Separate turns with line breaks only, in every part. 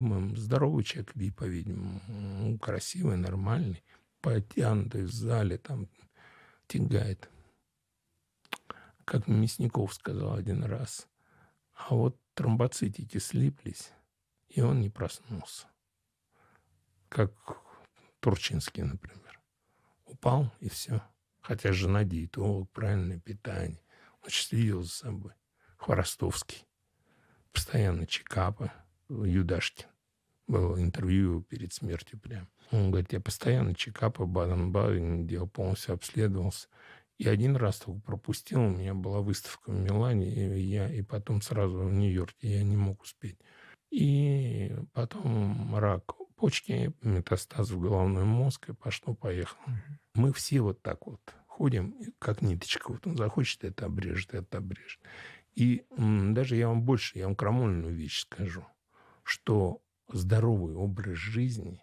Здоровый человек, и, по-видимому, красивый, нормальный, потянутый в зале, там, тягает. Как Мясников сказал один раз. А вот тромбоцитики слиплись, и он не проснулся. Как Турчинский, например. Упал, и все. Хотя жена диетолог, правильное питание. Он следил за собой. Хворостовский. Постоянно чекапы. Юдашкин был интервью перед смертью прям. Он говорит, я постоянно чекапы Баден-Баден делал, полностью обследовался. И один раз только пропустил, у меня была выставка в Милане, и, я, и потом сразу в Нью-Йорке, я не мог успеть. И потом рак почки, метастаз в головной мозг, и пошло-поехало. Мы все вот так вот ходим, как ниточка. Вот он захочет, это обрежет, это обрежет. И даже я вам больше, я вам крамольную вещь скажу – что здоровый образ жизни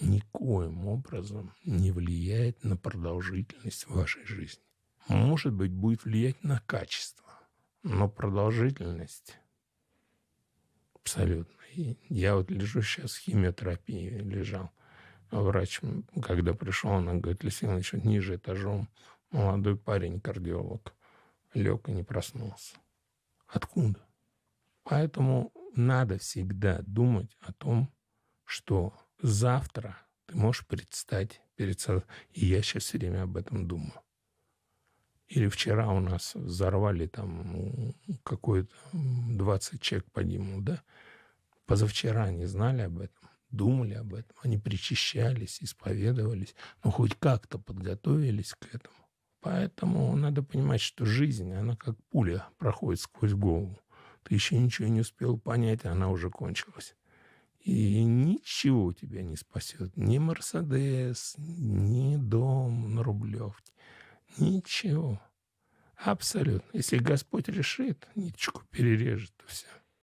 никоим образом не влияет на продолжительность вашей жизни. Может быть, будет влиять на качество, но продолжительность абсолютно. И я вот лежу сейчас в химиотерапии, лежал. А врач, когда пришел, она говорит, Алексей Иванович, ниже этажом молодой парень, кардиолог, лег и не проснулся. Откуда? Поэтому надо всегда думать о том, что завтра ты можешь предстать перед собой. И я сейчас все время об этом думаю. Или вчера у нас взорвали там какой-то 20 человек погибло, да? Позавчера они знали об этом, думали об этом, они причащались, исповедовались, но ну, хоть как-то подготовились к этому. Поэтому надо понимать, что жизнь, она как пуля проходит сквозь голову. Ты еще ничего не успел понять, а она уже кончилась. И ничего тебя не спасет. Ни Мерседес, ни дом на Рублевке. Ничего. Абсолютно. Если Господь решит, ниточку перережет, то все.